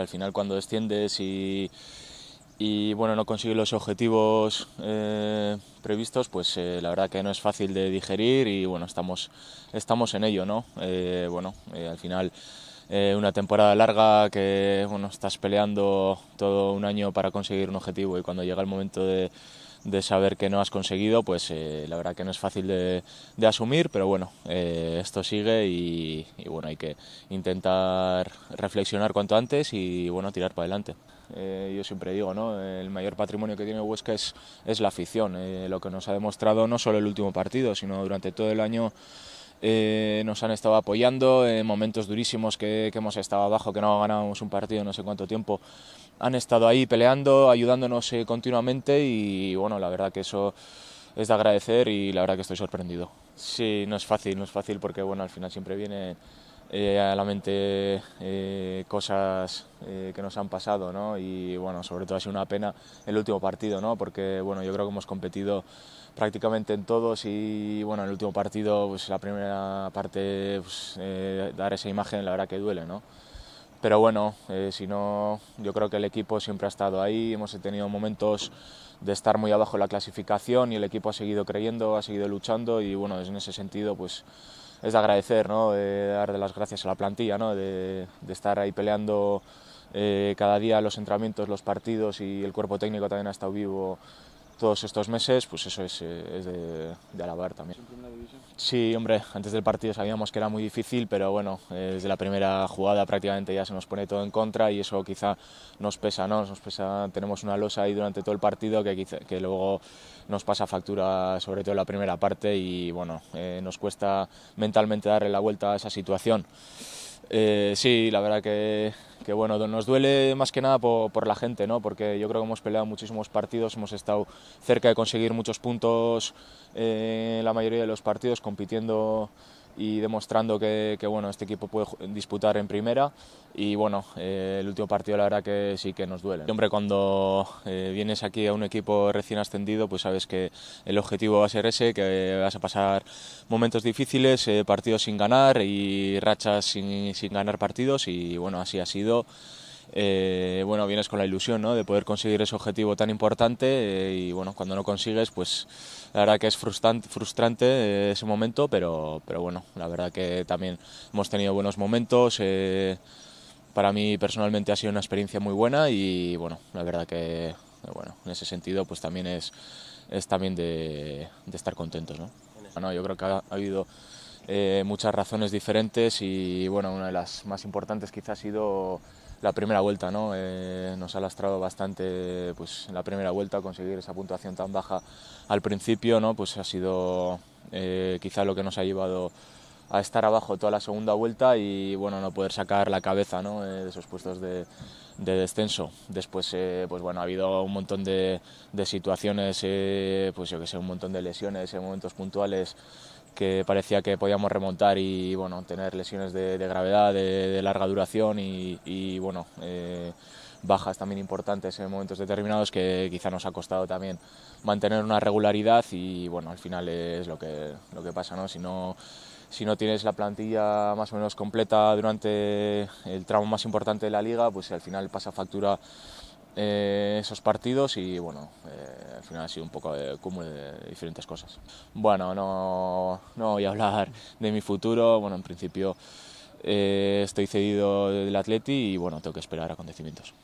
al final cuando desciendes y, y bueno, no consigues los objetivos eh, previstos, pues eh, la verdad que no es fácil de digerir y bueno, estamos, estamos en ello, ¿no? Eh, bueno, al final eh, una temporada larga que bueno, estás peleando todo un año para conseguir un objetivo y cuando llega el momento de, saber que no has conseguido, pues eh, la verdad que no es fácil de, asumir, pero bueno, eh, esto sigue y, bueno, hay que intentar reflexionar cuanto antes y bueno, tirar para adelante. yo siempre digo, ¿no? El mayor patrimonio que tiene Huesca es, es la afición, lo que nos ha demostrado no solo el último partido, sino durante todo el año eh, nos han estado apoyando en momentos durísimos que, hemos estado abajo, que no ganábamos un partido no sé cuánto tiempo. Han estado ahí peleando, ayudándonos eh, continuamente y bueno, la verdad que eso es de agradecer y la verdad que estoy sorprendido. Sí, no es fácil, no es fácil porque bueno, al final siempre viene eh, a la mente eh, cosas eh, que nos han pasado, Y bueno, sobre todo ha sido una pena el último partido, ¿no? Porque bueno, yo creo que hemos competido prácticamente en todos y bueno, el último partido, pues la primera parte, pues, dar esa imagen, la verdad que duele, ¿no? Pero bueno, si no, yo creo que el equipo siempre ha estado ahí, hemos tenido momentos de estar muy abajo en la clasificación y el equipo ha seguido creyendo, ha seguido luchando y bueno, en ese sentido, pues es de agradecer, ¿no? de dar las gracias a la plantilla, ¿no? de, estar ahí peleando eh, cada día los entrenamientos, los partidos y el cuerpo técnico también ha estado vivo todos estos meses, pues eso es, eh, de, alabar también. Sí, hombre, antes del partido sabíamos que era muy difícil, pero bueno, eh, desde la primera jugada prácticamente ya se nos pone todo en contra y eso quizá nos pesa, ¿no? Nos pesa, tenemos una losa ahí durante todo el partido que, que luego nos pasa factura, sobre todo en la primera parte, y bueno, eh, nos cuesta mentalmente darle la vuelta a esa situación. sí, la verdad que que bueno, nos duele más que nada por, la gente, ¿no? porque yo creo que hemos peleado muchísimos partidos, hemos estado cerca de conseguir muchos puntos eh, en la mayoría de los partidos, compitiendo y demostrando que, bueno, este equipo puede disputar en primera y bueno, eh, el último partido la verdad que sí que nos duele. hombre cuando eh, vienes aquí a un equipo recién ascendido, pues sabes que el objetivo va a ser ese, que vas a pasar momentos difíciles, eh, partidos sin ganar y rachas sin, sin ganar partidos y bueno, así ha sido. Eh, bueno, vienes con la ilusión ¿no? de poder conseguir ese objetivo tan importante eh, y bueno, cuando no consigues, pues la verdad que es frustrante, frustrante eh, ese momento, pero, pero bueno, la verdad que también hemos tenido buenos momentos. para mí personalmente ha sido una experiencia muy buena y bueno, la verdad que bueno, en ese sentido pues también es, es también de, estar contentos. ¿no? Bueno, yo creo que ha, ha habido muchas razones diferentes y bueno, una de las más importantes quizás ha sido la primera vuelta, ¿no? Eh, nos ha lastrado bastante, pues la primera vuelta conseguir esa puntuación tan baja al principio, ¿no? Pues ha sido eh, quizá lo que nos ha llevado a estar abajo toda la segunda vuelta y bueno no poder sacar la cabeza ¿no? Eh, de esos puestos de, descenso después pues bueno ha habido un montón de, situaciones pues yo que sé un montón de lesiones en momentos puntuales que parecía que podíamos remontar y bueno, tener lesiones de, gravedad, de, larga duración y, bueno, eh, bajas también importantes en momentos determinados que quizá nos ha costado también mantener una regularidad y bueno, al final es lo que, lo que pasa, ¿no? Si no si no tienes la plantilla más o menos completa durante el tramo más importante de la liga, pues al final pasa factura eh, esos partidos y bueno, eh, al final ha sido un poco de cúmulo de diferentes cosas. Bueno, no, voy a hablar de mi futuro, bueno, en principio eh, estoy cedido del Atleti y bueno, tengo que esperar acontecimientos.